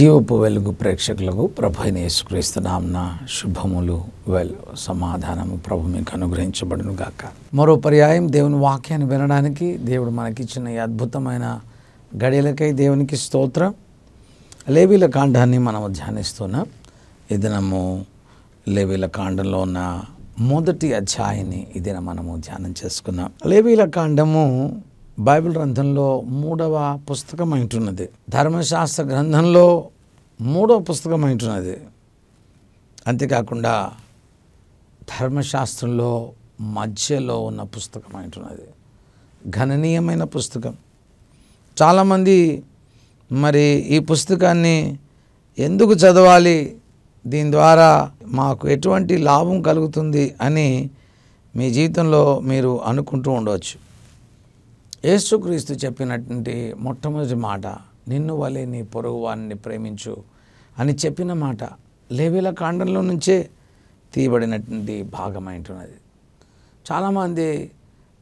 జీవపు వెలుగు ప్రేక్షకులకు ప్రభుని అయిన శుభములు వెల్ సమాధానము ప్రభు మీకు అనుగ్రహించబడును గాక మరో పర్యాయం దేవుని వాక్యాన్ని వినడానికి దేవుడు మనకిచ్చిన ఈ అద్భుతమైన గడియలకై దేవునికి స్తోత్రం లేవీల కాండాన్ని మనము ధ్యానిస్తున్నాం ఇదనము దినము లేవీల కాండంలో ఉన్న మొదటి అధ్యాయాన్ని ఈ మనము ధ్యానం చేసుకున్నాం లేవీల కాండము బైబిల్ గ్రంథంలో మూడవ పుస్తకం అంటున్నది ధర్మశాస్త్ర గ్రంథంలో మూడవ పుస్తకం అంటున్నది అంతేకాకుండా ధర్మశాస్త్రంలో మధ్యలో ఉన్న పుస్తకం అంటున్నది గణనీయమైన పుస్తకం చాలామంది మరి ఈ పుస్తకాన్ని ఎందుకు చదవాలి దీని ద్వారా మాకు ఎటువంటి లాభం కలుగుతుంది అని మీ జీవితంలో మీరు అనుకుంటూ ఉండవచ్చు యేసుక్రీస్తు చెప్పినటువంటి మొట్టమొదటి మాట నిన్ను వలె నీ వారిని ప్రేమించు అని చెప్పిన మాట లేవీల కాండంలో నుంచే తీయబడినటువంటి భాగమైంటున్నది చాలామంది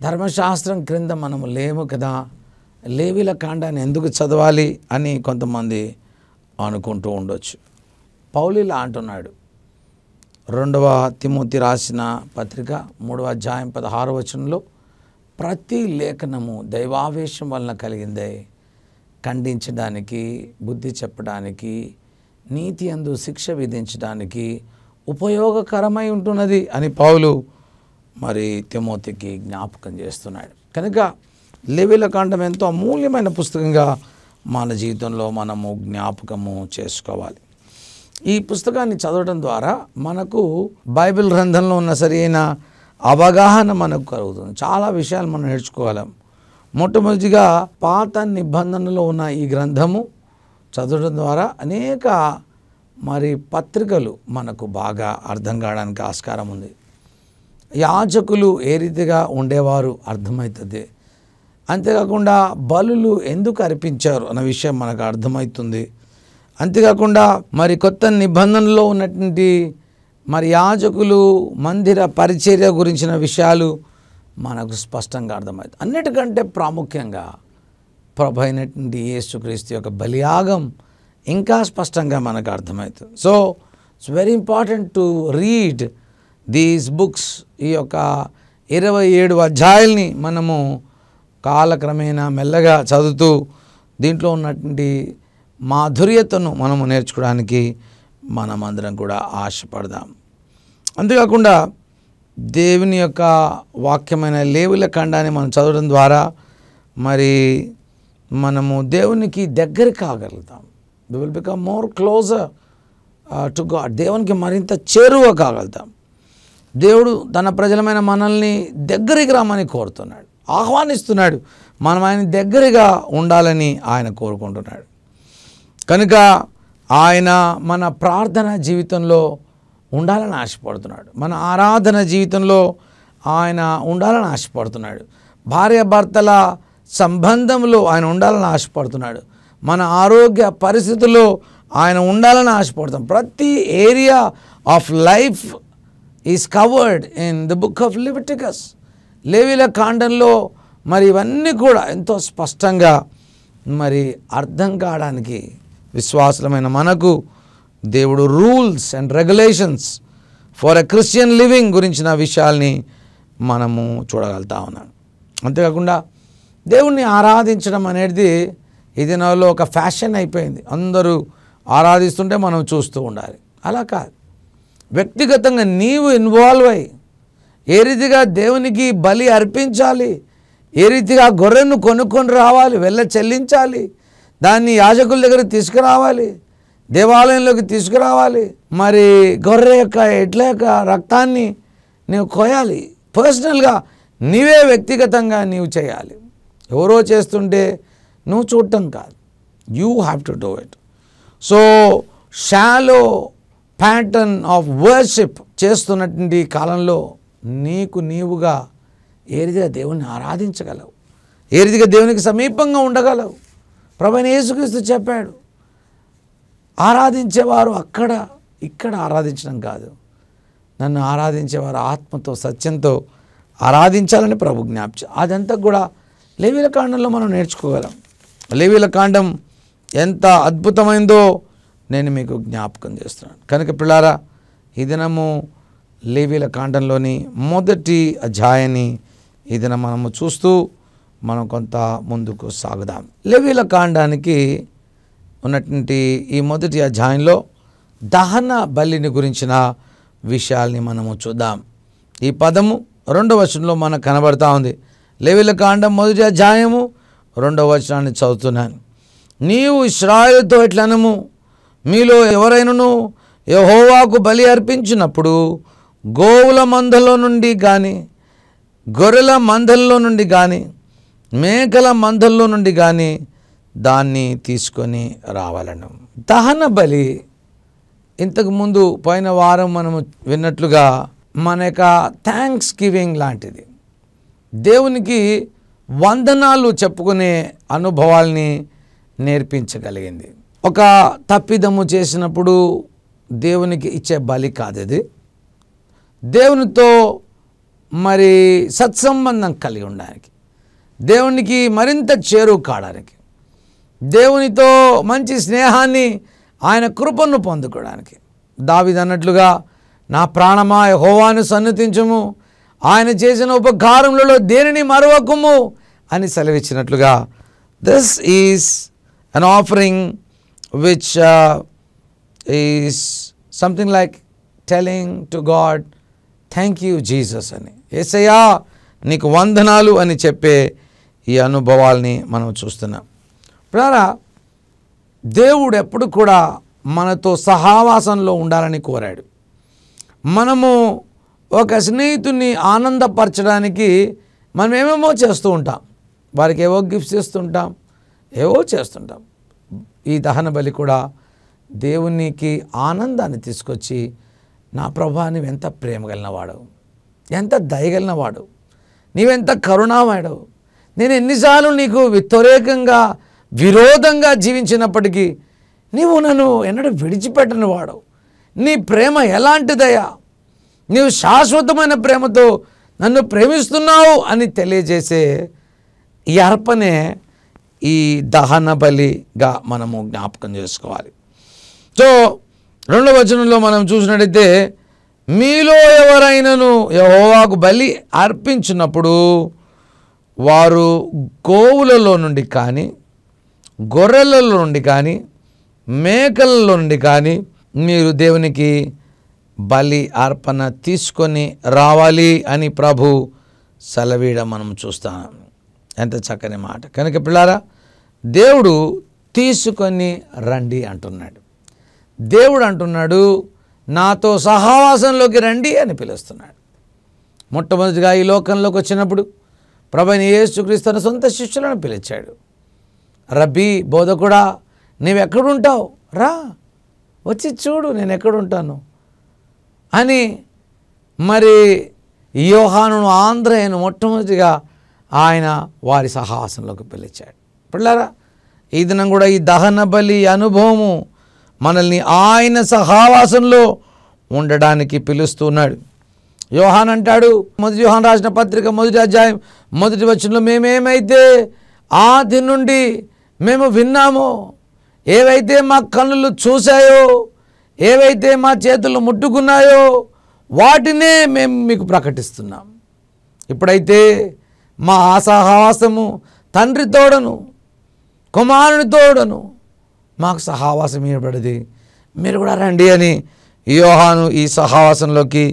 ధర్మశాస్త్రం క్రింద మనము లేము కదా లేవీల కాండాన్ని ఎందుకు చదవాలి అని కొంతమంది అనుకుంటూ ఉండొచ్చు పౌలిలా అంటున్నాడు రెండవ తిమూతి రాసిన పత్రిక మూడవ అధ్యాయం పదహారు వచనంలో ప్రతి లేఖనము దైవావేశం వలన కలిగిందే ఖండించడానికి బుద్ధి చెప్పడానికి నీతి అందు శిక్ష విధించడానికి ఉపయోగకరమై ఉంటున్నది అని పావులు మరి తిమోతికి జ్ఞాపకం చేస్తున్నాడు కనుక లెవెల కాండం ఎంతో అమూల్యమైన పుస్తకంగా మన జీవితంలో మనము జ్ఞాపకము చేసుకోవాలి ఈ పుస్తకాన్ని చదవడం ద్వారా మనకు బైబిల్ గ్రంథంలో ఉన్న సరైన అవగాహన మనకు కలుగుతుంది చాలా విషయాలు మనం నేర్చుకోవాలి మొట్టమొదటిగా పాత నిబంధనలో ఉన్న ఈ గ్రంథము చదవడం ద్వారా అనేక మరి పత్రికలు మనకు బాగా అర్థం కావడానికి ఆస్కారం ఉంది యాచకులు ఏ రీతిగా ఉండేవారు అర్థమవుతుంది అంతేకాకుండా బలులు ఎందుకు అర్పించారు అన్న విషయం మనకు అర్థమవుతుంది అంతేకాకుండా మరి కొత్త నిబంధనలో ఉన్నటువంటి మరి యాజకులు మందిర పరిచర్య గురించిన విషయాలు మనకు స్పష్టంగా అర్థమవుతుంది అన్నిటికంటే ప్రాముఖ్యంగా ప్రభు అయినటువంటి యేసుక్రీస్తు యొక్క బలియాగం ఇంకా స్పష్టంగా మనకు అర్థమవుతుంది so it's very important to read these books ఈ యొక్క ఇరవై ఏడు అధ్యాయుల్ని మనము కాలక్రమేణా మెల్లగా చదువుతూ దీంట్లో ఉన్నటువంటి మాధుర్యతను మనము నేర్చుకోవడానికి మనమందరం కూడా ఆశపడదాం అంతేకాకుండా దేవుని యొక్క వాక్యమైన లేవుల ఖండాన్ని మనం చదవడం ద్వారా మరి మనము దేవునికి దగ్గర కాగలుగుతాం we will become more closer to God దేవునికి మరింత చేరువ కాగలుగుతాం దేవుడు తన ప్రజలమైన మనల్ని దగ్గరికి రామని కోరుతున్నాడు ఆహ్వానిస్తున్నాడు మనం ఆయన దగ్గరగా ఉండాలని ఆయన కోరుకుంటున్నాడు కనుక ఆయన మన ప్రార్థన జీవితంలో ఉండాలని ఆశపడుతున్నాడు మన ఆరాధన జీవితంలో ఆయన ఉండాలని ఆశపడుతున్నాడు భార్యాభర్తల సంబంధంలో ఆయన ఉండాలని ఆశపడుతున్నాడు మన ఆరోగ్య పరిస్థితుల్లో ఆయన ఉండాలని ఆశపడుతున్నాం ప్రతి area of life is covered in the book of Leviticus లేవిల కాండంలో మరి ఇవన్నీ కూడా ఎంతో స్పష్టంగా మరి అర్థం కావడానికి విశ్వాసమైన మనకు దేవుడు rules and regulations for a Christian living గురించిన విషయాల్ని మనము చూడగలుగుతా ఉన్నాం అంతేకాకుండా దేవుణ్ణి ఆరాధించడం అనేది ఈ దినాల్లో ఒక ఫ్యాషన్ అయిపోయింది అందరూ ఆరాధిస్తుంటే మనం చూస్తూ ఉండాలి అలా కాదు వ్యక్తిగతంగా నీవు ఇన్వాల్వ్ అయ్యి ఏ రీతిగా దేవునికి బలి అర్పించాలి ఏ రీతిగా గొర్రెను కొనుక్కొని రావాలి వెళ్ళ చెల్లించాలి దాన్ని యాజకుల దగ్గర తీసుకురావాలి దేవాలయంలోకి తీసుకురావాలి మరి గొర్రె యొక్క ఎడ్ల యొక్క రక్తాన్ని నీవు కోయాలి పర్సనల్గా నీవే వ్యక్తిగతంగా నీవు చేయాలి ఎవరో చేస్తుంటే నువ్వు చూడటం కాదు you have to do it so shallow pattern of worship చేస్తున్నటువంటి కాలంలో నీకు నీవుగా ఏరిదిగా దేవుణ్ణి ఆరాధించగలవు ఏరిదిగా దేవునికి సమీపంగా ఉండగలవు ప్రభుని యేసుక్రీస్తు చెప్పాడు ఆరాధించేవారు అక్కడ ఇక్కడ ఆరాధించడం కాదు నన్ను ఆరాధించేవారు ఆత్మతో సత్యంతో ఆరాధించాలని ప్రభు జ్ఞాపించ అదంతా కూడా లేవీల కాండంలో మనం నేర్చుకోగలం లేవీల కాండం ఎంత అద్భుతమైందో నేను మీకు జ్ఞాపకం చేస్తున్నాను కనుక పిల్లారా ఈ దినము లేవీల కాండంలోని మొదటి అధ్యాయాన్ని ఈ దినం మనము చూస్తూ మనం కొంత ముందుకు సాగుదాం లేవీల కాండానికి ఉన్నటువంటి ఈ మొదటి అధ్యాయంలో దహన బలిని గురించిన విషయాల్ని మనము చూద్దాం ఈ పదము రెండవ వచనంలో మనకు కనబడతా ఉంది లేవిల కాండం మొదటి అధ్యాయము రెండవ వచనాన్ని చదువుతున్నాను నీవు ఇస్రాయలతో ఎట్లనము మీలో ఎవరైనను యహోవాకు బలి అర్పించినప్పుడు గోవుల మందలో నుండి కానీ గొర్రెల మందల్లో నుండి కానీ మేకల మందల్లో నుండి కానీ దాన్ని తీసుకొని రావాలను దహన బలి ఇంతకుముందు పోయిన వారం మనము విన్నట్లుగా మన యొక్క థ్యాంక్స్ గివింగ్ లాంటిది దేవునికి వందనాలు చెప్పుకునే అనుభవాల్ని నేర్పించగలిగింది ఒక తప్పిదము చేసినప్పుడు దేవునికి ఇచ్చే బలి కాదు అది దేవునితో మరి సత్సంబంధం కలిగి ఉండడానికి దేవునికి మరింత చేరువు కావడానికి దేవునితో మంచి స్నేహాన్ని ఆయన కృపను పొందుకోవడానికి దావిదన్నట్లుగా నా ప్రాణమా హోవాను సన్నతించము ఆయన చేసిన ఉపకారములలో దేనిని మరవకుము అని సెలవిచ్చినట్లుగా this is an offering which is something like telling to God thank you Jesus అని ఏసయ్యా నీకు వందనాలు అని చెప్పే ఈ అనుభవాల్ని మనం చూస్తున్నాం ప్రారా దేవుడు ఎప్పుడు కూడా మనతో సహావాసంలో ఉండాలని కోరాడు మనము ఒక స్నేహితుని ఆనందపరచడానికి మనం ఏమేమో చేస్తూ ఉంటాం వారికి ఏవో గిఫ్ట్స్ ఇస్తుంటాం ఏవో చేస్తుంటాం ఈ దహన బలి కూడా దేవునికి ఆనందాన్ని తీసుకొచ్చి నా ప్రభా నువ్వెంత వాడు ఎంత వాడు నీవెంత కరుణామాడు నేను ఎన్నిసార్లు నీకు వ్యతిరేకంగా విరోధంగా జీవించినప్పటికీ నీవు నన్ను ఎన్నడూ విడిచిపెట్టని వాడవు నీ ప్రేమ ఎలాంటిదయా నీవు శాశ్వతమైన ప్రేమతో నన్ను ప్రేమిస్తున్నావు అని తెలియజేసే ఈ అర్పణే ఈ దహన బలిగా మనము జ్ఞాపకం చేసుకోవాలి సో రెండవ వచనంలో మనం చూసినట్టయితే మీలో ఎవరైనాను యహోవాకు బలి అర్పించినప్పుడు వారు గోవులలో నుండి కానీ గొర్రెల నుండి కానీ మేకల నుండి కానీ మీరు దేవునికి బలి అర్పణ తీసుకొని రావాలి అని ప్రభు సెలవీడ మనం చూస్తాం ఎంత చక్కని మాట కనుక పిల్లారా దేవుడు తీసుకొని రండి అంటున్నాడు దేవుడు అంటున్నాడు నాతో సహవాసంలోకి రండి అని పిలుస్తున్నాడు మొట్టమొదటిగా ఈ లోకంలోకి వచ్చినప్పుడు ప్రభుని యేసుక్రీస్తుని సొంత శిష్యులను పిలిచాడు రబ్బీ బోధకుడా నీవెక్కడుంటావు రా వచ్చి చూడు నేను ఎక్కడుంటాను అని మరి యోహాను ఆంధ్రయను మొట్టమొదటిగా ఆయన వారి సహాసంలోకి పిలిచాడు పిల్లరా ఈ దినం కూడా ఈ దహన బలి అనుభవము మనల్ని ఆయన సహావాసంలో ఉండడానికి పిలుస్తున్నాడు యోహాన్ అంటాడు మొదటి యోహాన్ రాసిన పత్రిక మొదటి అధ్యాయం మొదటి వచ్చిన మేమేమైతే ఆది నుండి మేము విన్నాము ఏవైతే మా కన్నులు చూశాయో ఏవైతే మా చేతులు ముట్టుకున్నాయో వాటినే మేము మీకు ప్రకటిస్తున్నాం ఇప్పుడైతే మా ఆసాహావాసము తండ్రి తోడను కుమారుని తోడను మాకు సహావాసం ఏర్పడింది మీరు కూడా రండి అని యోహాను ఈ సహావాసంలోకి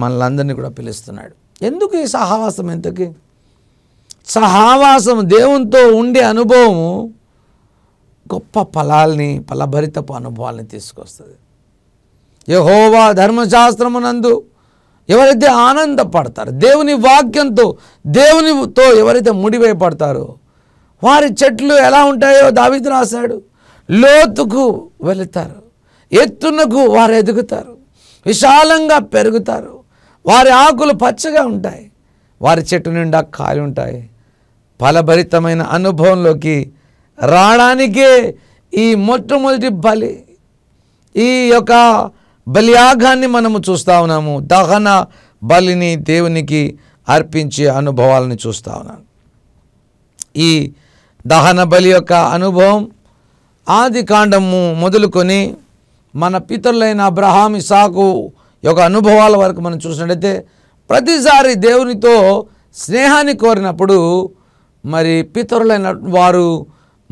మనలందరినీ కూడా పిలుస్తున్నాడు ఎందుకు ఈ సహావాసం ఎంతకీ సహావాసం దేవునితో ఉండే అనుభవం గొప్ప ఫలాల్ని ఫలభరితపు అనుభవాల్ని తీసుకొస్తుంది యహోవా ధర్మశాస్త్రమునందు ఎవరైతే ఆనందపడతారు దేవుని వాక్యంతో దేవునితో ఎవరైతే ముడివేయపడతారో వారి చెట్లు ఎలా ఉంటాయో దావిత రాశాడు లోతుకు వెళతారు ఎత్తునకు వారు ఎదుగుతారు విశాలంగా పెరుగుతారు వారి ఆకులు పచ్చగా ఉంటాయి వారి చెట్టు నిండా కాయలు ఉంటాయి ఫలభరితమైన అనుభవంలోకి రావడానికే ఈ మొట్టమొదటి బలి ఈ యొక్క బలియాగాన్ని మనము చూస్తూ ఉన్నాము దహన బలిని దేవునికి అర్పించే అనుభవాలను చూస్తూ ఉన్నాను ఈ దహన బలి యొక్క అనుభవం ఆది కాండము మొదలుకొని మన పితరులైన అబ్రహాం ఇసాకు యొక్క అనుభవాల వరకు మనం చూసినట్టయితే ప్రతిసారి దేవునితో స్నేహాన్ని కోరినప్పుడు మరి పితరులైన వారు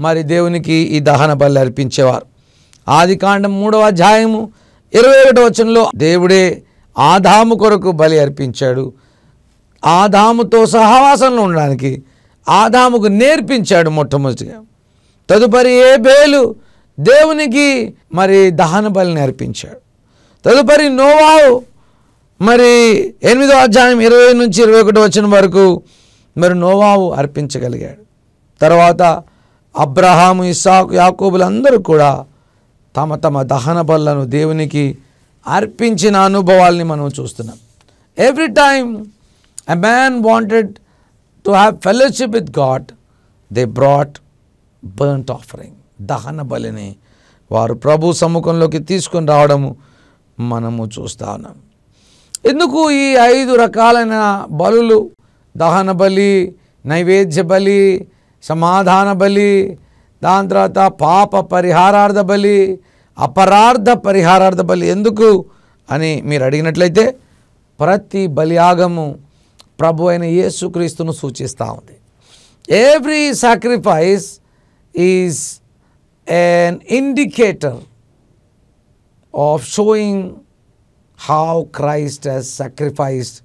మరి దేవునికి ఈ దహన బలి అర్పించేవారు ఆది కాండం మూడవ అధ్యాయము ఇరవై ఒకటి వచనంలో దేవుడే ఆదాము కొరకు బలి అర్పించాడు ఆదాముతో సహవాసంలో ఉండడానికి ఆదాముకు నేర్పించాడు మొట్టమొదటిగా తదుపరి ఏ బేలు దేవునికి మరి దహన బలిని అర్పించాడు తదుపరి నోవావు మరి ఎనిమిదో అధ్యాయం ఇరవై నుంచి ఇరవై ఒకటి వచ్చిన వరకు మరి నోవావు అర్పించగలిగాడు తర్వాత అబ్రహాము ఇసాకు యాకూబులందరూ కూడా తమ తమ దహన బలను దేవునికి అర్పించిన అనుభవాల్ని మనం చూస్తున్నాం every time a man wanted to have fellowship with God they brought burnt offering దహన బలిని వారు ప్రభు సముఖంలోకి తీసుకుని రావడము మనము చూస్తా ఉన్నాం ఎందుకు ఈ ఐదు రకాలైన బలులు దహన బలి నైవేద్య బలి సమాధాన బలి దాని తర్వాత పాప పరిహారార్థ బలి అపరార్థ పరిహారార్థ బలి ఎందుకు అని మీరు అడిగినట్లయితే ప్రతి బలియాగము ప్రభు అయిన యేసుక్రీస్తును సూచిస్తూ ఉంది every sacrifice is an indicator of showing how Christ has sacrificed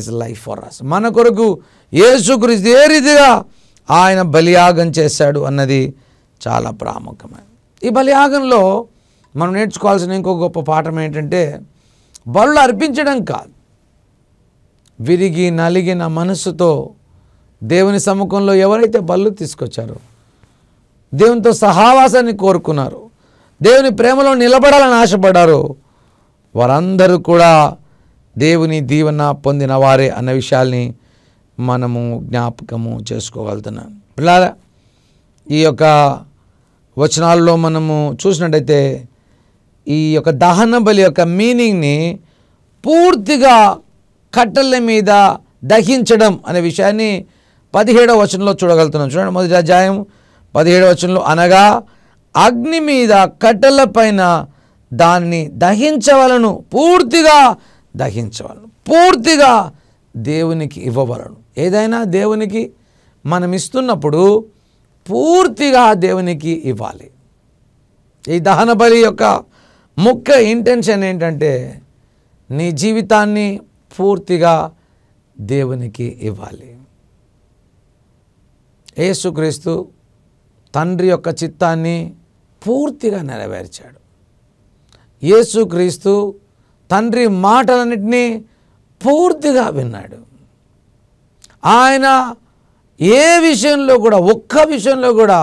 his life for us మన కొరకు యేసుక్రీస్తు ఏ రీతిగా ఆయన బలియాగం చేశాడు అన్నది చాలా ప్రాముఖ్యమైనది ఈ బలియాగంలో మనం నేర్చుకోవాల్సిన ఇంకో గొప్ప పాఠం ఏంటంటే బరులు అర్పించడం కాదు విరిగి నలిగిన మనసుతో దేవుని సముఖంలో ఎవరైతే బళ్ళు తీసుకొచ్చారో దేవునితో సహావాసాన్ని కోరుకున్నారు దేవుని ప్రేమలో నిలబడాలని ఆశపడ్డారు వారందరూ కూడా దేవుని దీవెన పొందిన వారే అన్న విషయాల్ని మనము జ్ఞాపకము చేసుకోగలుగుతున్నాం పిల్లల ఈ యొక్క వచనాల్లో మనము చూసినట్టయితే ఈ యొక్క దహన బలి యొక్క మీనింగ్ని పూర్తిగా కట్టెల మీద దహించడం అనే విషయాన్ని పదిహేడవ వచనంలో చూడగలుగుతున్నాం చూడండి మొదటి అధ్యాయం పదిహేడవ వచనంలో అనగా అగ్ని మీద కట్టెల పైన దాన్ని దహించవలను పూర్తిగా దహించవలను పూర్తిగా దేవునికి ఇవ్వవలను ఏదైనా దేవునికి మనం ఇస్తున్నప్పుడు పూర్తిగా దేవునికి ఇవ్వాలి ఈ దహన బలి యొక్క ముఖ్య ఇంటెన్షన్ ఏంటంటే నీ జీవితాన్ని పూర్తిగా దేవునికి ఇవ్వాలి యేసుక్రీస్తు తండ్రి యొక్క చిత్తాన్ని పూర్తిగా నెరవేర్చాడు యేసుక్రీస్తు తండ్రి మాటలన్నింటినీ పూర్తిగా విన్నాడు ఆయన ఏ విషయంలో కూడా ఒక్క విషయంలో కూడా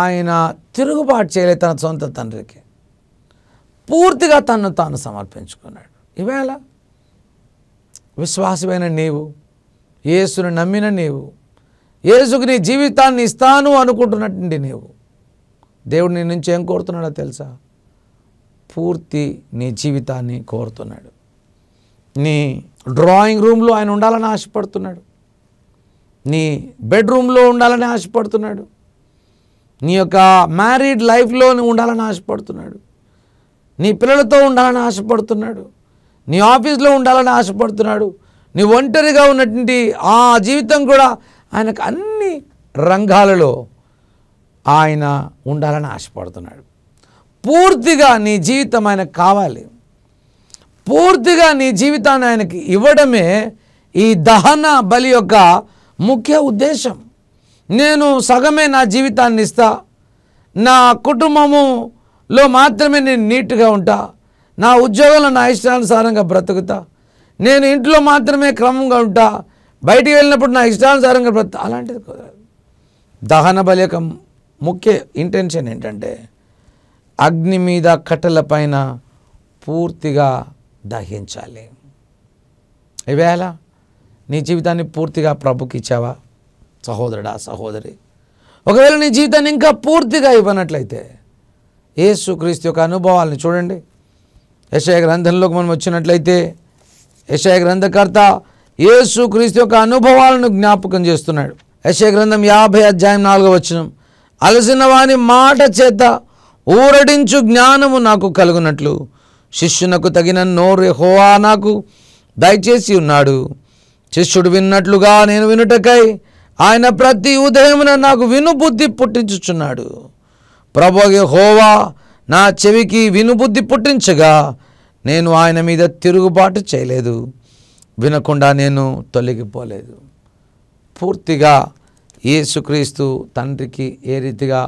ఆయన తిరుగుబాటు చేయలేదు తన సొంత తండ్రికి పూర్తిగా తను తాను సమర్పించుకున్నాడు ఇవేళ విశ్వాసమైన నీవు యేసును నమ్మిన నీవు యేసుకు నీ జీవితాన్ని ఇస్తాను అనుకుంటున్నట్టుండి నీవు దేవుడు నీ నుంచి ఏం కోరుతున్నాడో తెలుసా పూర్తి నీ జీవితాన్ని కోరుతున్నాడు నీ డ్రాయింగ్ రూమ్లో ఆయన ఉండాలని ఆశపడుతున్నాడు నీ బెడ్రూమ్లో ఉండాలని ఆశపడుతున్నాడు నీ యొక్క మ్యారీడ్ లైఫ్లో ఉండాలని ఆశపడుతున్నాడు నీ పిల్లలతో ఉండాలని ఆశపడుతున్నాడు నీ ఆఫీస్లో ఉండాలని ఆశపడుతున్నాడు నీ ఒంటరిగా ఉన్నటువంటి ఆ జీవితం కూడా ఆయనకు అన్ని రంగాలలో ఆయన ఉండాలని ఆశపడుతున్నాడు పూర్తిగా నీ జీవితం ఆయనకు కావాలి పూర్తిగా నీ జీవితాన్ని ఆయనకి ఇవ్వడమే ఈ దహన బలి యొక్క ముఖ్య ఉద్దేశం నేను సగమే నా జీవితాన్ని ఇస్తా నా కుటుంబములో మాత్రమే నేను నీట్గా ఉంటా నా ఉద్యోగంలో నా ఇష్టానుసారంగా బ్రతుకుతా నేను ఇంట్లో మాత్రమే క్రమంగా ఉంటా బయటికి వెళ్ళినప్పుడు నా ఇష్టానుసారంగా బ్రత అలాంటిది దహన బలి యొక్క ముఖ్య ఇంటెన్షన్ ఏంటంటే అగ్ని మీద కట్టెలపైన పూర్తిగా దహించాలి ఈవేళ నీ జీవితాన్ని పూర్తిగా ప్రభుకి ఇచ్చావా సహోదరుడా సహోదరి ఒకవేళ నీ జీవితాన్ని ఇంకా పూర్తిగా ఇవ్వనట్లయితే ఏసుక్రీస్తు యొక్క అనుభవాలను చూడండి యశయ గ్రంథంలోకి మనం వచ్చినట్లయితే యశయ గ్రంథకర్త ఏసుక్రీస్తు యొక్క అనుభవాలను జ్ఞాపకం చేస్తున్నాడు యశయ గ్రంథం యాభై అధ్యాయం నాలుగో వచ్చినం అలసిన వాని మాట చేత ఊరడించు జ్ఞానము నాకు కలుగునట్లు శిష్యునకు తగిన నోరు హోవా నాకు దయచేసి ఉన్నాడు శిష్యుడు విన్నట్లుగా నేను వినుటకై ఆయన ప్రతి ఉదయమున నాకు వినుబుద్ధి పుట్టించుచున్నాడు ప్రభోగి హోవా నా చెవికి వినుబుద్ధి పుట్టించగా నేను ఆయన మీద తిరుగుబాటు చేయలేదు వినకుండా నేను తొలగిపోలేదు పూర్తిగా యేసుక్రీస్తు తండ్రికి ఏ రీతిగా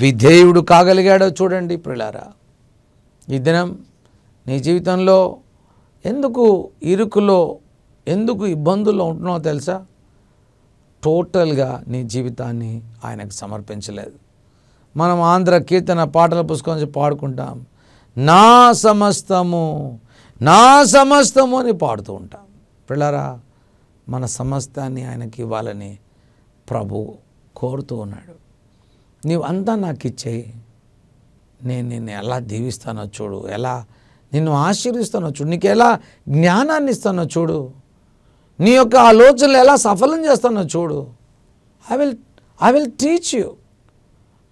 విధేయుడు కాగలిగాడో చూడండి ప్రిలారా ఈ దినం నీ జీవితంలో ఎందుకు ఇరుకులో ఎందుకు ఇబ్బందుల్లో ఉంటున్నావో తెలుసా టోటల్గా నీ జీవితాన్ని ఆయనకు సమర్పించలేదు మనం ఆంధ్ర కీర్తన పాటల పుస్తకం పాడుకుంటాం నా సమస్తము నా సమస్తము అని పాడుతూ ఉంటాం పిల్లరా మన సమస్తాన్ని ఆయనకి ఇవ్వాలని ప్రభు కోరుతూ ఉన్నాడు నీవు అంతా నాకు ఇచ్చేయి నేను నిన్ను ఎలా దీవిస్తానో చూడు ఎలా నిన్ను ఆశీర్విస్తానో చూడు నీకు ఎలా జ్ఞానాన్ని ఇస్తానో చూడు నీ యొక్క ఆలోచనలు ఎలా సఫలం చేస్తానో చూడు I will I will teach you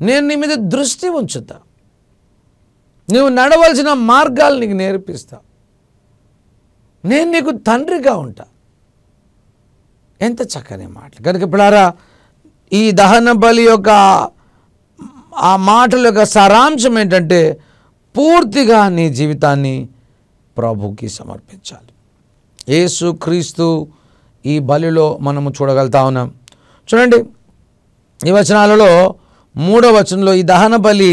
నేను నీ మీద దృష్టి ఉంచుతా నువ్వు నడవలసిన మార్గాలు నీకు నేర్పిస్తా నేను నీకు తండ్రిగా ఉంటా ఎంత చక్కని మాటలు కనుక ఇప్పుడారా ఈ దహన బలి యొక్క ఆ మాటల యొక్క సారాంశం ఏంటంటే పూర్తిగా నీ జీవితాన్ని ప్రభుకి సమర్పించాలి యేసు క్రీస్తు ఈ బలిలో మనము చూడగలుగుతా ఉన్నాం చూడండి ఈ వచనాలలో మూడో వచనంలో ఈ దహన బలి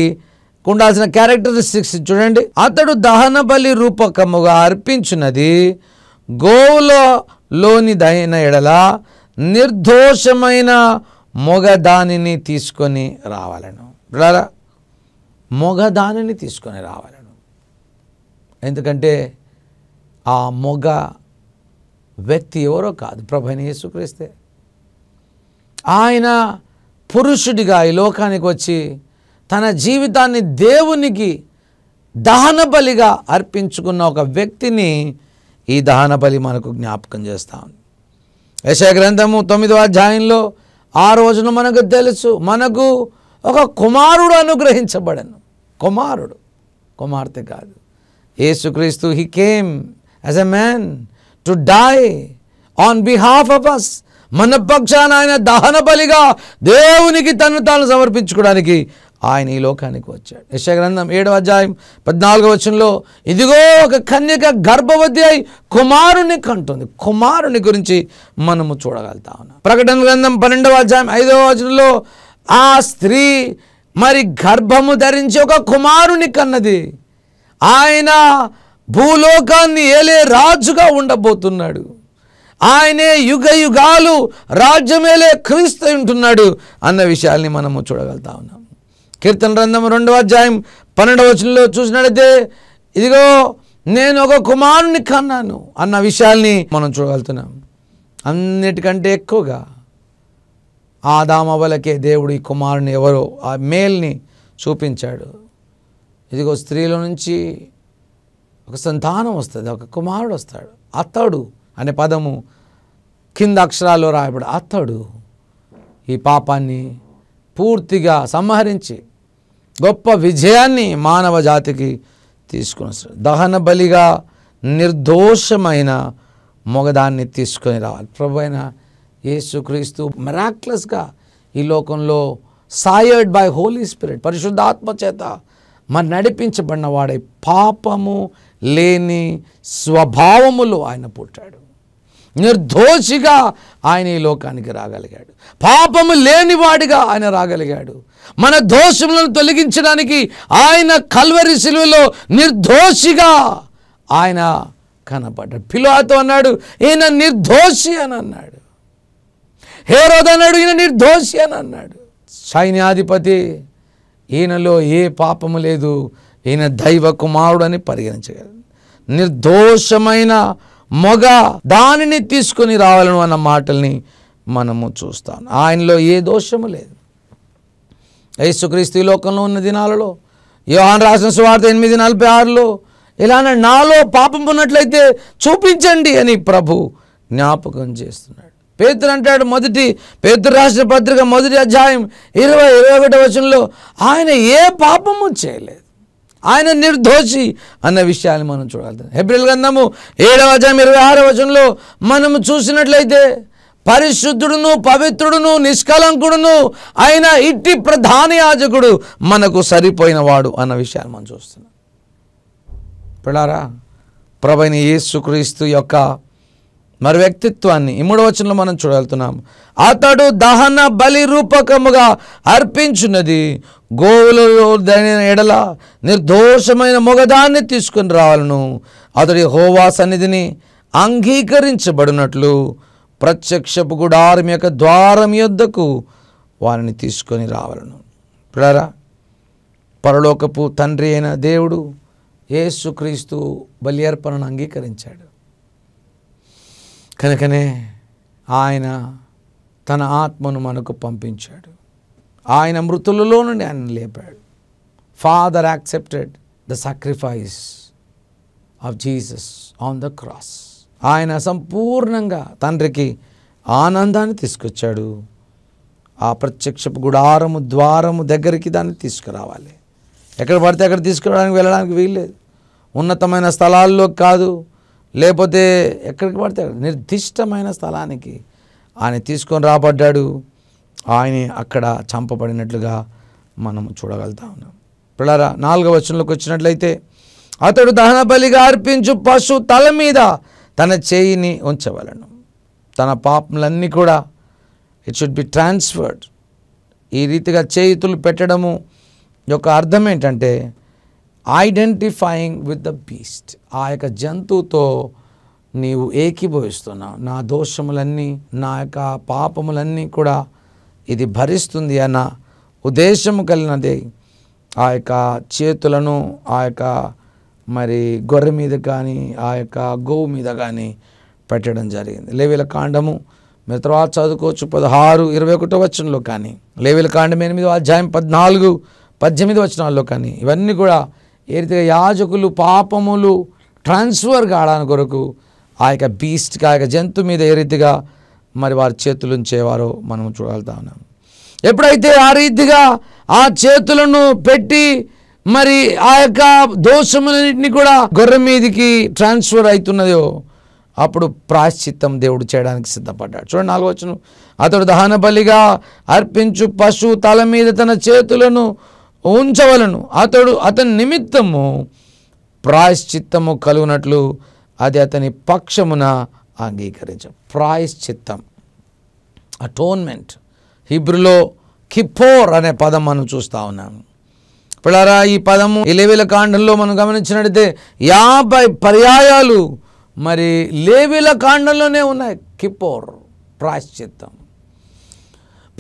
ఉండాల్సిన క్యారెక్టరిస్టిక్స్ చూడండి అతడు దహన బలి రూపకముగా అర్పించినది లోని దైన ఎడల నిర్దోషమైన మొగ దానిని తీసుకొని రావాలను బ్రదరా మొగదానిని తీసుకొని రావాలను ఎందుకంటే ఆ మొగ వ్యక్తి ఎవరో కాదు ప్రభని యేసుక్రీస్తే ఆయన పురుషుడిగా ఈ లోకానికి వచ్చి తన జీవితాన్ని దేవునికి దహన బలిగా అర్పించుకున్న ఒక వ్యక్తిని ఈ దహన బలి మనకు జ్ఞాపకం చేస్తా ఉంది యశ గ్రంథము తొమ్మిదో అధ్యాయంలో ఆ రోజున మనకు తెలుసు మనకు ఒక కుమారుడు అనుగ్రహించబడను కుమారుడు కుమార్తె కాదు యేసుక్రీస్తు he came as a man to die on behalf of us మన పక్షాన ఆయన దహన బలిగా దేవునికి తను తాను సమర్పించుకోవడానికి ఆయన ఈ లోకానికి వచ్చాడు యశగ్రంథం ఏడవ అధ్యాయం పద్నాలుగో వచనంలో ఇదిగో ఒక కన్యక గర్భవతి అయి కుమారుని కంటుంది కుమారుని గురించి మనము చూడగలుగుతా ఉన్నాం ప్రకటన గ్రంథం పన్నెండవ అధ్యాయం ఐదవ వచనంలో ఆ స్త్రీ మరి గర్భము ధరించి ఒక కుమారుని కన్నది ఆయన భూలోకాన్ని ఏలే రాజుగా ఉండబోతున్నాడు ఆయనే యుగ యుగాలు రాజ్యమేలే క్రీస్తు ఉంటున్నాడు అన్న విషయాల్ని మనము చూడగలుగుతా ఉన్నాం కీర్తన రంధం రెండవ అధ్యాయం పన్నెండవ వచనంలో చూసినట్లయితే ఇదిగో నేను ఒక కుమారుని కన్నాను అన్న విషయాల్ని మనం చూడగలుగుతున్నాం అన్నిటికంటే ఎక్కువగా ఆదామవలకే దేవుడు ఈ కుమారుని ఎవరో ఆ మేల్ని చూపించాడు ఇదిగో స్త్రీల నుంచి ఒక సంతానం వస్తుంది ఒక కుమారుడు వస్తాడు అత్తడు అనే పదము కింద అక్షరాల్లో రాయబడి అత్తడు ఈ పాపాన్ని పూర్తిగా సంహరించి గొప్ప విజయాన్ని మానవ జాతికి తీసుకుని వస్తాడు దహన బలిగా నిర్దోషమైన మొగదాన్ని తీసుకొని రావాలి ప్రభు అయినా యేసుక్రీస్తు మెరాక్లస్గా ఈ లోకంలో సాయర్డ్ బై హోలీ స్పిరిట్ పరిశుద్ధాత్మ చేత మరి నడిపించబడిన వాడే పాపము లేని స్వభావములో ఆయన పుట్టాడు నిర్దోషిగా ఆయన ఈ లోకానికి రాగలిగాడు పాపము లేనివాడిగా ఆయన రాగలిగాడు మన దోషములను తొలగించడానికి ఆయన కల్వరి శిలువలో నిర్దోషిగా ఆయన కనపడ్డాడు పిలాతో అన్నాడు ఈయన నిర్దోషి అని అన్నాడు హేరోదన్నాడు అడిగిన నిర్దోషి అని అన్నాడు సైన్యాధిపతి ఈయనలో ఏ పాపము లేదు ఈయన దైవ కుమారుడు అని పరిగణించగలడు నిర్దోషమైన మొగ దానిని తీసుకుని రావాలను అన్న మాటల్ని మనము చూస్తాం ఆయనలో ఏ దోషము లేదు యేసుక్రీస్తు లోకంలో ఉన్న దినాలలో యోహాన్ రాసిన సువార్త ఎనిమిది నలభై ఆరులో ఇలానే నాలో పాపం ఉన్నట్లయితే చూపించండి అని ప్రభు జ్ఞాపకం చేస్తున్నాడు పేతురు అంటాడు మొదటి పేతురు రాష్ట్ర పత్రిక మొదటి అధ్యాయం ఇరవై ఇరవై ఒకటి వచనంలో ఆయన ఏ పాపము చేయలేదు ఆయన నిర్దోషి అన్న విషయాన్ని మనం చూడాలి ఏప్రిల్ గంధము ఏడవ అధ్యాయం ఇరవై ఆరవ వచనంలో మనము చూసినట్లయితే పరిశుద్ధుడును పవిత్రుడును నిష్కలంకుడును ఆయన ఇట్టి ప్రధాన యాజకుడు మనకు సరిపోయిన వాడు అన్న విషయాన్ని మనం చూస్తున్నాం పిల్లారా ప్రభైన యేసుక్రీస్తు యొక్క మరి వ్యక్తిత్వాన్ని ఈ మనం చూడగలుగుతున్నాం అతడు దహన బలి రూపకముగా అర్పించినది గోవులలో దాని ఎడల నిర్దోషమైన మొగదాన్ని తీసుకుని రావాలను అతడి హోవా సన్నిధిని అంగీకరించబడినట్లు ప్రత్యక్షపు గుడారం యొక్క ద్వారం యొద్దకు వారిని తీసుకొని రావాలను పిల్లరా పరలోకపు తండ్రి అయిన దేవుడు ఏసుక్రీస్తు బలి అర్పణను అంగీకరించాడు కనుకనే ఆయన తన ఆత్మను మనకు పంపించాడు ఆయన మృతులలో నుండి ఆయన లేపాడు father accepted the sacrifice of Jesus on the cross ఆయన సంపూర్ణంగా తండ్రికి ఆనందాన్ని తీసుకొచ్చాడు ఆ ప్రత్యక్షపు గుడారము ద్వారము దగ్గరికి దాన్ని తీసుకురావాలి ఎక్కడ పడితే అక్కడ తీసుకురావడానికి వెళ్ళడానికి వీల్లేదు ఉన్నతమైన స్థలాల్లో కాదు లేకపోతే ఎక్కడికి పడితే నిర్దిష్టమైన స్థలానికి ఆయన తీసుకొని రాబడ్డాడు ఆయన అక్కడ చంపబడినట్లుగా మనం చూడగలుగుతా ఉన్నాం పిల్లరా నాలుగవ వచనంలోకి వచ్చినట్లయితే అతడు దహన బలిగా అర్పించు పశు తల మీద తన చేయిని ఉంచవలను తన పాపములన్నీ కూడా ఇట్ షుడ్ బి ట్రాన్స్ఫర్డ్ ఈ రీతిగా చేయితులు పెట్టడము యొక్క అర్థం ఏంటంటే ఐడెంటిఫైయింగ్ విత్ ద బీస్ట్ ఆ యొక్క జంతువుతో నీవు ఏకీభవిస్తున్నావు నా దోషములన్నీ నా యొక్క పాపములన్నీ కూడా ఇది భరిస్తుంది అన్న ఉద్దేశము కలిగినది ఆ యొక్క చేతులను ఆ యొక్క మరి గొర్రె మీద కానీ ఆ యొక్క గోవు మీద కానీ పెట్టడం జరిగింది లేవీల కాండము మీరు తర్వాత చదువుకోవచ్చు పదహారు ఇరవై ఒకటో వచనంలో కానీ లేవీల కాండం ఎనిమిది అధ్యాయం పద్నాలుగు పద్దెనిమిది వచనాల్లో కానీ ఇవన్నీ కూడా ఏదైతే యాజకులు పాపములు ట్రాన్స్ఫర్ కావడానికి కొరకు ఆ యొక్క బీస్ట్కి ఆ యొక్క జంతు మీద ఏ రీతిగా మరి వారి చేతులు ఉంచేవారో మనం చూడగలుగుతా ఉన్నాం ఎప్పుడైతే ఆ రీతిగా ఆ చేతులను పెట్టి మరి ఆ యొక్క దోషములన్నింటినీ కూడా గొర్రె మీదికి ట్రాన్స్ఫర్ అవుతున్నదో అప్పుడు ప్రాశ్చిత్తం దేవుడు చేయడానికి సిద్ధపడ్డాడు చూడండి వచ్చును అతడు దహన బలిగా అర్పించు పశువు తల మీద తన చేతులను ఉంచవలను అతడు అతని నిమిత్తము ప్రాయశ్చిత్తము కలుగునట్లు అది అతని పక్షమున అంగీకరించం ప్రాయశ్చిత్తం అటోన్మెంట్ హిబ్రులో కిఫోర్ అనే పదం మనం చూస్తూ ఉన్నాము పిల్లరా ఈ పదము లేవిల కాండంలో మనం గమనించినట్టయితే యాభై పర్యాయాలు మరి లేవిల కాండంలోనే ఉన్నాయి కిపోర్ ప్రాశ్చిత్తం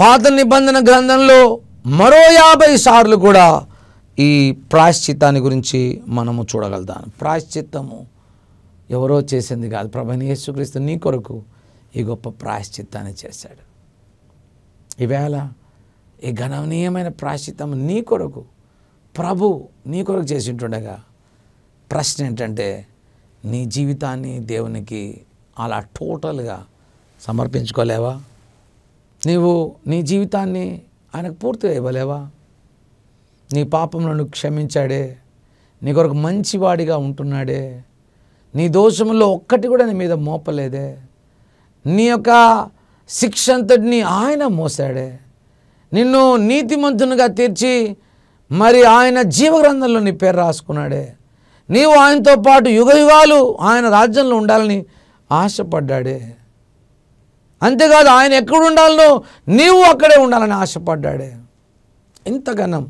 పాత నిబంధన గ్రంథంలో మరో యాభై సార్లు కూడా ఈ ప్రాయశ్చిత్తాన్ని గురించి మనము చూడగలుగుతాం ప్రాయశ్చిత్తము ఎవరో చేసింది కాదు ప్రభని యేసుక్రీస్తు నీ కొరకు ఈ గొప్ప ప్రాయశ్చిత్తాన్ని చేశాడు ఈవేళ ఈ గణనీయమైన ప్రాయశ్చిత్తం నీ కొరకు ప్రభు నీ కొరకు చేసింటుండగా ప్రశ్న ఏంటంటే నీ జీవితాన్ని దేవునికి అలా టోటల్గా సమర్పించుకోలేవా నీవు నీ జీవితాన్ని ఆయనకు పూర్తిగా ఇవ్వలేవా నీ పాపములను క్షమించాడే నీ కొరకు మంచివాడిగా ఉంటున్నాడే నీ దోషంలో ఒక్కటి కూడా నీ మీద మోపలేదే నీ యొక్క శిక్ష అంతటిని ఆయన మోసాడే నిన్ను నీతిమంతునిగా తీర్చి మరి ఆయన జీవగ్రంథంలో నీ పేరు రాసుకున్నాడే నీవు ఆయనతో పాటు యుగ యుగాలు ఆయన రాజ్యంలో ఉండాలని ఆశపడ్డాడే అంతేకాదు ఆయన ఎక్కడ ఉండాలనో నీవు అక్కడే ఉండాలని ఆశపడ్డాడే ఇంత ఘనం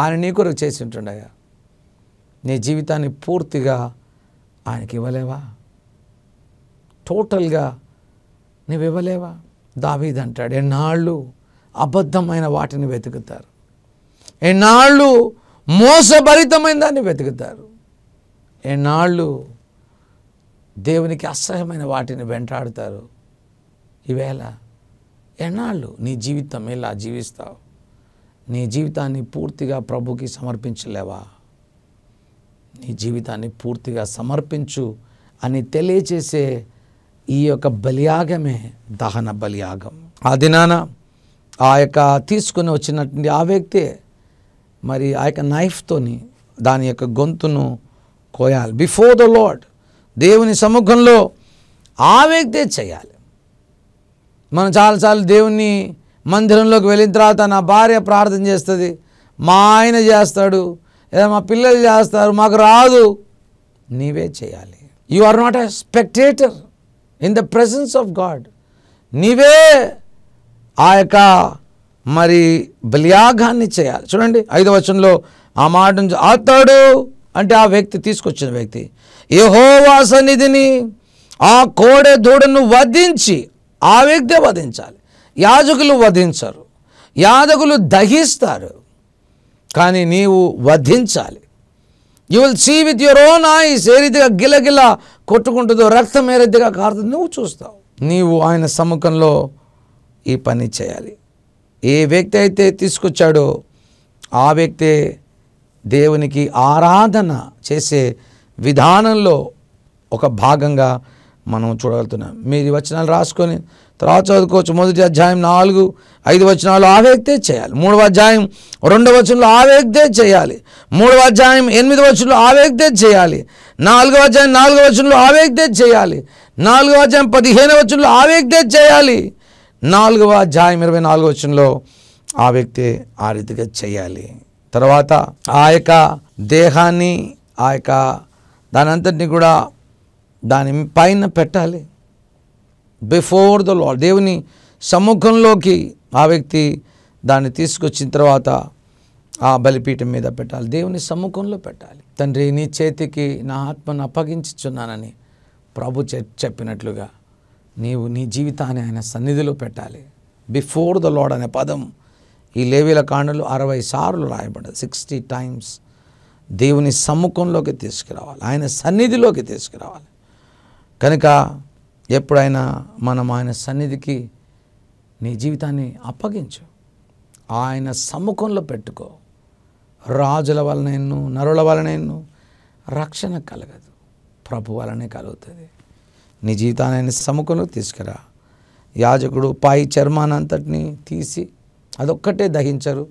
ఆయన నీ కొరకు చేసి ఉంటుండగా నీ జీవితాన్ని పూర్తిగా ఆయనకి ఇవ్వలేవా టోటల్గా నువ్వు ఇవ్వలేవా దావీద్ అంటాడు ఎన్నాళ్ళు అబద్ధమైన వాటిని వెతుకుతారు ఎన్నాళ్ళు మోసభరితమైన దాన్ని వెతుకుతారు ఎన్నాళ్ళు దేవునికి అసహ్యమైన వాటిని వెంటాడుతారు ఈవేళ ఎన్నాళ్ళు నీ జీవితం ఎలా జీవిస్తావు నీ జీవితాన్ని పూర్తిగా ప్రభుకి సమర్పించలేవా నీ జీవితాన్ని పూర్తిగా సమర్పించు అని తెలియచేసే ఈ యొక్క బలియాగమే దహన బలియాగం ఆ దినాన ఆ యొక్క తీసుకుని వచ్చినటువంటి ఆ వ్యక్తే మరి ఆ యొక్క నైఫ్తోని దాని యొక్క గొంతును కోయాలి బిఫోర్ ద లాడ్ దేవుని సముఖంలో ఆ వ్యక్తే చేయాలి మనం చాలాసార్లు దేవుణ్ణి మందిరంలోకి వెళ్ళిన తర్వాత నా భార్య ప్రార్థన చేస్తుంది మా ఆయన చేస్తాడు లేదా మా పిల్లలు చేస్తారు మాకు రాదు నీవే చేయాలి you are not a spectator in the presence of God నీవే ఆ యొక్క మరి బలియాగాన్ని చేయాలి చూడండి ఐదవ వచనంలో ఆ మాట నుంచి ఆతాడు అంటే ఆ వ్యక్తి తీసుకొచ్చిన వ్యక్తి యహోవా సన్నిధిని ఆ కోడె దూడను వధించి ఆ వ్యక్తే వధించాలి యాజకులు వధించరు యాజకులు దహిస్తారు కానీ నీవు వధించాలి you will see with your own eyes ఏ రీతిగా గిలగిల కొట్టుకుంటుందో రక్తం ఏ రీతిగా కారుతుంది నువ్వు చూస్తావు నీవు ఆయన సముఖంలో ఈ పని చేయాలి ఏ వ్యక్తి అయితే తీసుకొచ్చాడో ఆ వ్యక్తే దేవునికి ఆరాధన చేసే విధానంలో ఒక భాగంగా మనం చూడగలుగుతున్నాం మీరు వచనాలు రాసుకొని తర్వాత చదువుకోవచ్చు మొదటి అధ్యాయం నాలుగు ఐదు వచనాలు ఆవేక్తే చేయాలి మూడవ అధ్యాయం రెండవ వచనంలో ఆవేక్తే చేయాలి మూడవ అధ్యాయం ఎనిమిది వచనంలో ఆవేక్తే చేయాలి నాలుగవ అధ్యాయం నాలుగవ వచనంలో ఆవేక్తే చేయాలి నాలుగవ అధ్యాయం పదిహేను వచనంలో ఆవేక్తే చేయాలి నాలుగవ అధ్యాయం ఇరవై నాలుగవ వచనంలో ఆ వ్యక్తి ఆ రీతిగా చేయాలి తర్వాత ఆ యొక్క దేహాన్ని ఆ యొక్క దానంతటిని కూడా దాని పైన పెట్టాలి బిఫోర్ ద లాడ్ దేవుని సముఖంలోకి ఆ వ్యక్తి దాన్ని తీసుకొచ్చిన తర్వాత ఆ బలిపీఠం మీద పెట్టాలి దేవుని సమ్ముఖంలో పెట్టాలి తండ్రి నీ చేతికి నా ఆత్మను అప్పగించుచున్నానని ప్రభు చెప్పినట్లుగా నీవు నీ జీవితాన్ని ఆయన సన్నిధిలో పెట్టాలి బిఫోర్ ద లాడ్ అనే పదం ఈ లేవీల కాండలు అరవై సార్లు రాయబడ్డది సిక్స్టీ టైమ్స్ దేవుని సమ్ముఖంలోకి తీసుకురావాలి ఆయన సన్నిధిలోకి తీసుకురావాలి కనుక ఎప్పుడైనా మనం ఆయన సన్నిధికి నీ జీవితాన్ని అప్పగించు ఆయన సముఖంలో పెట్టుకో రాజుల ఎన్ను నరుల ఎన్ను రక్షణ కలగదు ప్రభు వలనే కలుగుతుంది నీ జీవితాన్ని ఆయన సముఖంలో తీసుకురా యాజకుడు పై చర్మానంతటిని తీసి అదొక్కటే దహించరు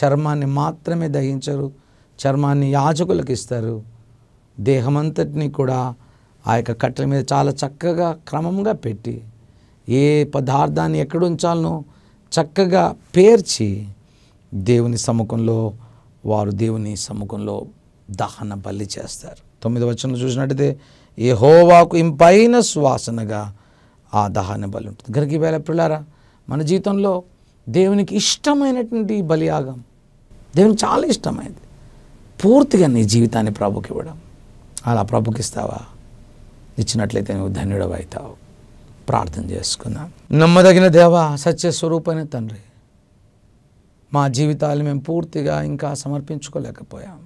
చర్మాన్ని మాత్రమే దహించరు చర్మాన్ని యాజకులకు ఇస్తారు దేహమంతటిని కూడా ఆ యొక్క కట్టెల మీద చాలా చక్కగా క్రమంగా పెట్టి ఏ పదార్థాన్ని ఎక్కడ ఉంచాలనో చక్కగా పేర్చి దేవుని సముఖంలో వారు దేవుని సముఖంలో దహన బలి చేస్తారు తొమ్మిది వచనం చూసినట్టయితే ఏ హోవాకు ఇంపైన సువాసనగా ఆ దహన బలి ఉంటుంది గరికి వేళ పిల్లారా మన జీవితంలో దేవునికి ఇష్టమైనటువంటి బలియాగం దేవునికి చాలా ఇష్టమైనది పూర్తిగా నీ జీవితాన్ని ప్రభుకి ఇవ్వడం అలా ప్రభుకిస్తావా ఇచ్చినట్లయితే నువ్వు ధన్యుడవైతావు ప్రార్థన చేసుకున్నాం నమ్మదగిన దేవ సత్యస్వరూపమైన తండ్రి మా జీవితాలు మేము పూర్తిగా ఇంకా సమర్పించుకోలేకపోయాం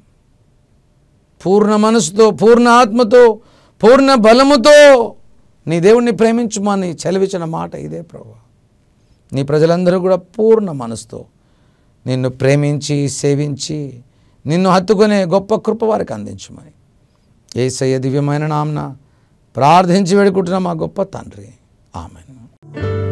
పూర్ణ మనసుతో పూర్ణ ఆత్మతో పూర్ణ బలముతో నీ దేవుణ్ణి ప్రేమించుమని చెలవిచిన మాట ఇదే ప్రభు నీ ప్రజలందరూ కూడా పూర్ణ మనసుతో నిన్ను ప్రేమించి సేవించి నిన్ను హత్తుకునే గొప్ప కృప వారికి అందించమని ఏసయ్య దివ్యమైన నామ్నా ప్రార్థించి వేడుకుంటున్నాం మా గొప్ప తండ్రి ఆమెను